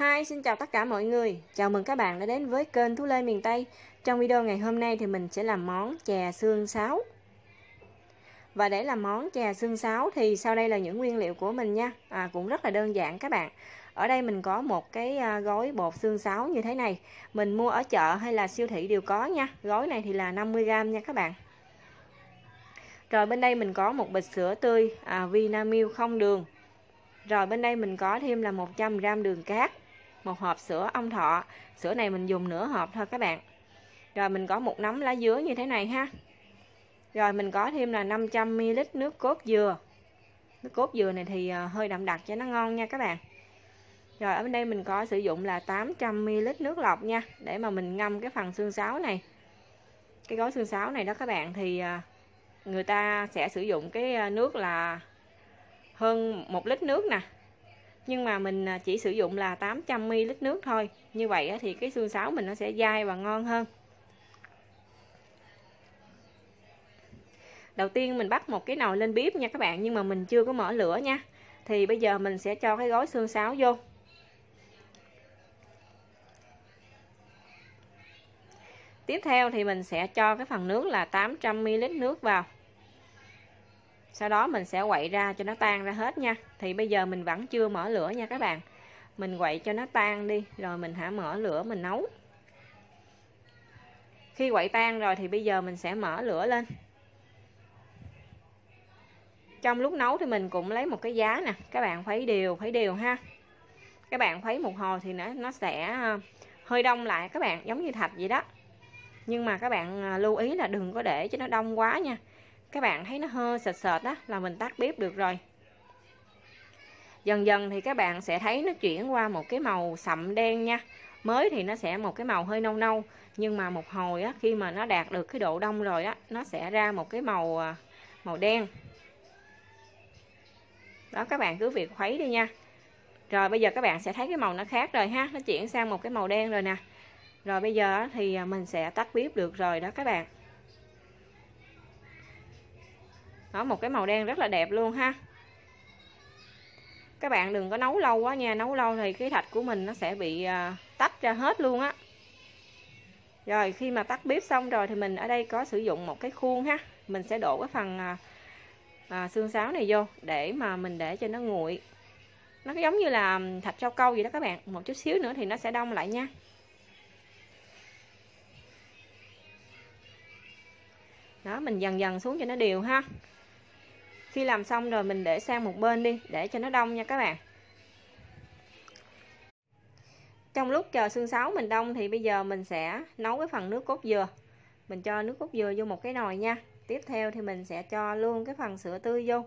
Hi, xin chào tất cả mọi người. Chào mừng các bạn đã đến với kênh Thú Lê Miền Tây. Trong video ngày hôm nay thì mình sẽ làm món chè xương sáo. Và để làm món chè xương sáo thì sau đây là những nguyên liệu của mình nha. À, cũng rất là đơn giản các bạn. Ở đây mình có một cái à, gói bột xương sáo như thế này. Mình mua ở chợ hay là siêu thị đều có nha. Gói này thì là 50g nha các bạn. Rồi bên đây mình có một bịch sữa tươi à, Vinamilk không đường. Rồi bên đây mình có thêm là 100g đường cát một hộp sữa ông thọ sữa này mình dùng nửa hộp thôi các bạn rồi mình có một nắm lá dứa như thế này ha rồi mình có thêm là 500ml nước cốt dừa Nước cốt dừa này thì ờ, hơi đậm đặc cho nó ngon nha các bạn Rồi ở bên đây mình có sử dụng là 800ml nước lọc nha Để mà mình ngâm cái phần xương sáo này Cái gói xương sáo này đó các bạn thì ờ, người ta sẽ sử dụng cái ờ, nước là hơn một lít nước nè nhưng mà mình à, chỉ sử dụng là 800 ml nước thôi như vậy thì cái xương sáo mình nó sẽ dai và ngon hơn đầu tiên mình bắt một cái nồi lên bếp nha các bạn nhưng mà mình chưa có mở lửa nha thì bây giờ mình sẽ cho cái gói xương sáo vô tiếp theo thì mình sẽ cho cái phần nước là 800ml nước vào sau đó mình sẽ quậy ra cho nó tan ra hết nha thì bây giờ mình vẫn chưa mở lửa nha các bạn mình quậy cho nó tan đi rồi mình hả mở lửa mình nấu khi quậy tan rồi thì bây giờ mình sẽ mở lửa lên trong lúc nấu thì mình cũng lấy một cái giá nè các bạn khuấy đều khuấy đều ha các bạn khuấy một hồi thì nó nó sẽ ờ, hơi đông lại các bạn giống như thạch vậy đó nhưng mà các bạn ờ, lưu ý là đừng có để cho nó đông quá nha các bạn thấy nó hơi sệt sệt đó là mình tắt bếp được rồi dần dần thì các bạn sẽ thấy nó chuyển qua một cái màu sậm đen nha mới thì nó sẽ một cái màu hơi nâu nâu nhưng mà một hồi á, khi mà nó đạt được cái độ đông rồi á nó sẽ ra một cái màu à, màu đen đó các bạn cứ việc khuấy đi nha rồi bây giờ các bạn sẽ thấy cái màu nó khác rồi ha nó chuyển sang một cái màu đen rồi nè rồi bây giờ thì à, mình sẽ tắt bếp được rồi đó các bạn đó một cái màu đen rất là đẹp luôn ha các bạn đừng có nấu lâu quá nha nấu lâu thì cái thạch của mình nó sẽ bị à, tách ra hết luôn á rồi khi mà tắt bếp xong rồi thì mình ở đây có sử dụng một cái khuôn ha mình sẽ đổ cái phần à, à, xương sáo này vô để mà mình để cho nó nguội nó giống như là thạch rau câu vậy đó các bạn một chút xíu nữa thì nó sẽ đông lại nha đó mình dần dần xuống cho nó đều ha khi làm xong rồi mình để sang một bên đi để cho nó đông nha các bạn trong lúc chờ xương sáo mình đông thì bây giờ mình sẽ nấu cái phần nước cốt dừa mình cho nước cốt dừa vô một cái nồi nha tiếp theo thì mình sẽ cho luôn cái phần sữa tươi vô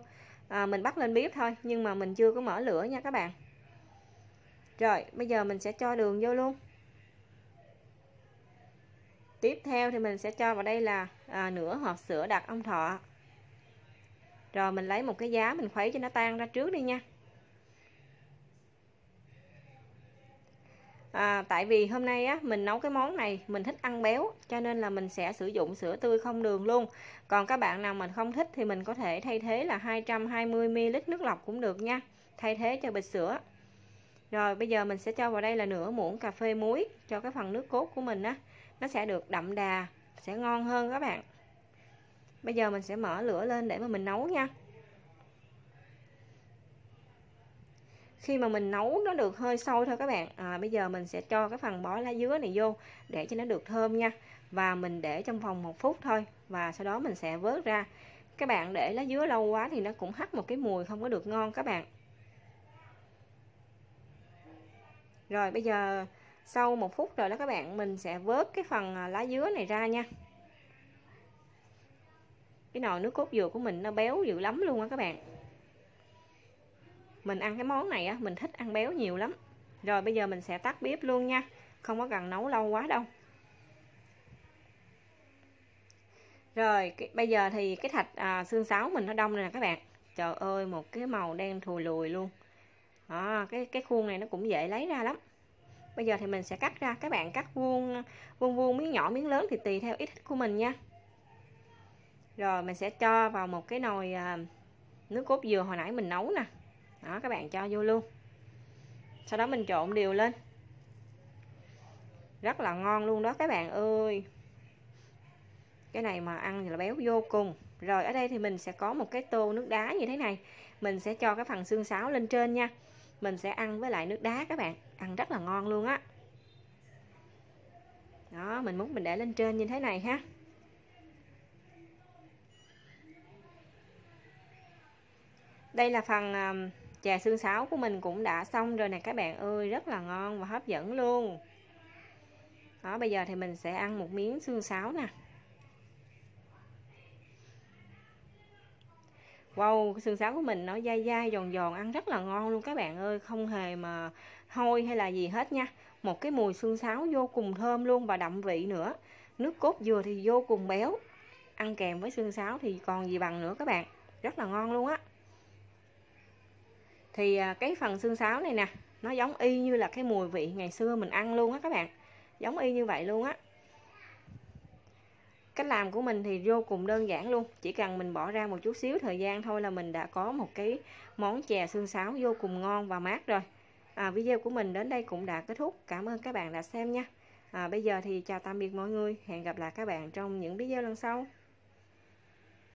à, mình bắt lên bếp thôi nhưng mà mình chưa có mở lửa nha các bạn rồi bây giờ mình sẽ cho đường vô luôn tiếp theo thì mình sẽ cho vào đây là à, nửa hộp sữa đặc ông thọ rồi mình lấy một cái giá mình khuấy cho nó tan ra trước đi nha à, tại vì hôm nay á mình nấu cái món này mình thích ăn béo cho nên là mình sẽ sử dụng sữa tươi không đường luôn còn các bạn nào mình không thích thì mình có thể thay thế là 220 ml nước lọc cũng được nha thay thế cho bịch sữa rồi bây giờ mình sẽ cho vào đây là nửa muỗng cà phê muối cho cái phần nước cốt của mình á nó sẽ được đậm đà sẽ ngon hơn các bạn bây giờ mình sẽ mở lửa lên để mà mình nấu nha khi mà mình nấu nó được hơi sôi thôi các bạn à, bây giờ mình sẽ cho cái phần bó lá dứa này vô để cho nó được thơm nha và mình để trong vòng một phút thôi và sau đó mình sẽ vớt ra các bạn để lá dứa lâu quá thì nó cũng hắt một cái mùi không có được ngon các bạn rồi bây giờ sau một phút rồi đó các bạn mình sẽ vớt cái phần à, lá dứa này ra nha cái nồi nước cốt dừa của mình nó béo dữ lắm luôn á các bạn mình ăn cái món này á mình thích ăn béo nhiều lắm rồi bây giờ mình sẽ tắt bếp luôn nha không có cần nấu lâu quá đâu rồi cái, bây giờ thì cái thạch à, xương sáo mình nó đông rồi nè các bạn trời ơi một cái màu đen thùi lùi luôn à, cái cái khuôn này nó cũng dễ lấy ra lắm bây giờ thì mình sẽ cắt ra các bạn cắt vuông vuông vuông miếng nhỏ miếng lớn thì tùy theo ý thích của mình nha rồi mình sẽ cho vào một cái nồi à, nước cốt dừa hồi nãy mình nấu nè đó các bạn cho vô luôn sau đó mình trộn đều lên rất là ngon luôn đó các bạn ơi cái này mà ăn thì là béo vô cùng rồi ở đây thì mình sẽ có một cái tô nước đá như thế này mình sẽ cho cái phần xương sáo lên trên nha mình sẽ ăn với lại nước đá các bạn ăn rất là ngon luôn á đó. đó mình muốn mình để lên trên như thế này ha đây là phần chè xương sáo của mình cũng đã xong rồi nè các bạn ơi rất là ngon và hấp dẫn luôn đó bây giờ thì mình sẽ ăn một miếng xương sáo nè Wow, xương sáo của mình nó dai dai giòn giòn ăn rất là ngon luôn các bạn ơi, không hề mà hôi hay là gì hết nha. Một cái mùi xương sáo vô cùng thơm luôn và đậm vị nữa. Nước cốt dừa thì vô cùng béo. Ăn kèm với xương sáo thì còn gì bằng nữa các bạn. Rất là ngon luôn á thì à, cái phần xương sáo này nè nó giống y như là cái mùi vị ngày xưa mình ăn luôn á các bạn giống y như vậy luôn á cách làm của mình thì vô cùng đơn giản luôn chỉ cần mình bỏ ra một chút xíu thời gian thôi là mình đã có một cái món chè xương sáo vô cùng ngon và mát rồi à, video của mình đến đây cũng đã kết thúc cảm ơn các bạn đã xem nha à, bây giờ thì chào tạm biệt mọi người hẹn gặp lại các bạn trong những video lần sau